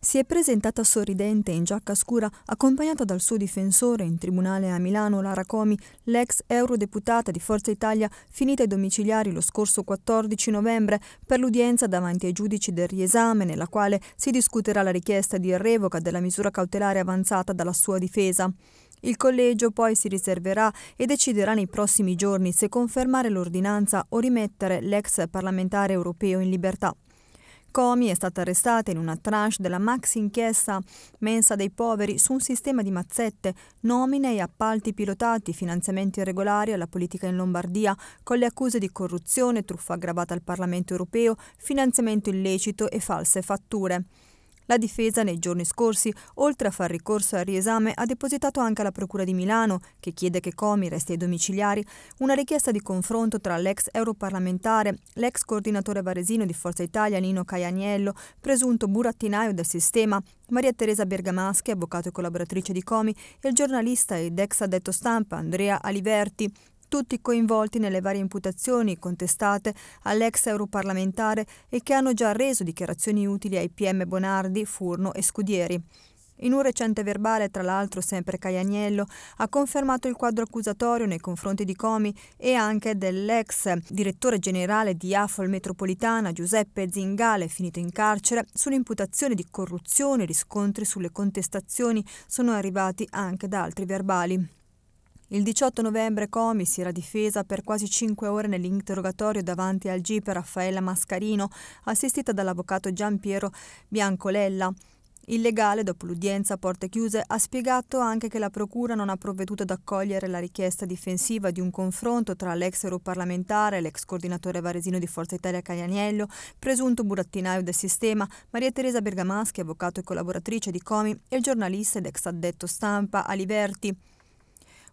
Si è presentata sorridente in giacca scura, accompagnata dal suo difensore in tribunale a Milano, Lara Comi, l'ex eurodeputata di Forza Italia, finita ai domiciliari lo scorso 14 novembre per l'udienza davanti ai giudici del riesame, nella quale si discuterà la richiesta di revoca della misura cautelare avanzata dalla sua difesa. Il collegio poi si riserverà e deciderà nei prossimi giorni se confermare l'ordinanza o rimettere l'ex parlamentare europeo in libertà. Comi è stata arrestata in una tranche della maxi inchiesta Mensa dei poveri su un sistema di mazzette, nomine e appalti pilotati, finanziamenti irregolari alla politica in Lombardia, con le accuse di corruzione, truffa aggravata al Parlamento europeo, finanziamento illecito e false fatture. La difesa nei giorni scorsi, oltre a far ricorso al riesame, ha depositato anche alla Procura di Milano, che chiede che Comi resti ai domiciliari, una richiesta di confronto tra l'ex europarlamentare, l'ex coordinatore varesino di Forza Italia Nino Caianiello, presunto burattinaio del sistema, Maria Teresa Bergamaschi, avvocato e collaboratrice di Comi, e il giornalista ed ex addetto stampa Andrea Aliverti, tutti coinvolti nelle varie imputazioni contestate all'ex europarlamentare e che hanno già reso dichiarazioni utili ai PM Bonardi, Furno e Scudieri. In un recente verbale, tra l'altro sempre Cagliagnello, ha confermato il quadro accusatorio nei confronti di Comi e anche dell'ex direttore generale di AFOL Metropolitana Giuseppe Zingale, finito in carcere, sull'imputazione di corruzione. e Riscontri sulle contestazioni sono arrivati anche da altri verbali. Il 18 novembre Comi si era difesa per quasi cinque ore nell'interrogatorio davanti al GIP Raffaella Mascarino, assistita dall'avvocato Gian Biancolella. Il legale, dopo l'udienza a porte chiuse, ha spiegato anche che la Procura non ha provveduto ad accogliere la richiesta difensiva di un confronto tra l'ex europarlamentare e l'ex coordinatore varesino di Forza Italia Caglianiello, presunto burattinaio del sistema, Maria Teresa Bergamaschi, avvocato e collaboratrice di Comi, e il giornalista ed ex addetto stampa Aliberti.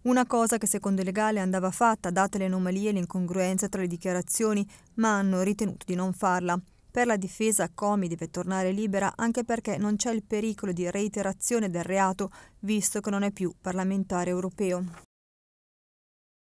Una cosa che secondo il legale andava fatta, date le anomalie e le incongruenze tra le dichiarazioni, ma hanno ritenuto di non farla. Per la difesa Comi deve tornare libera anche perché non c'è il pericolo di reiterazione del reato, visto che non è più parlamentare europeo.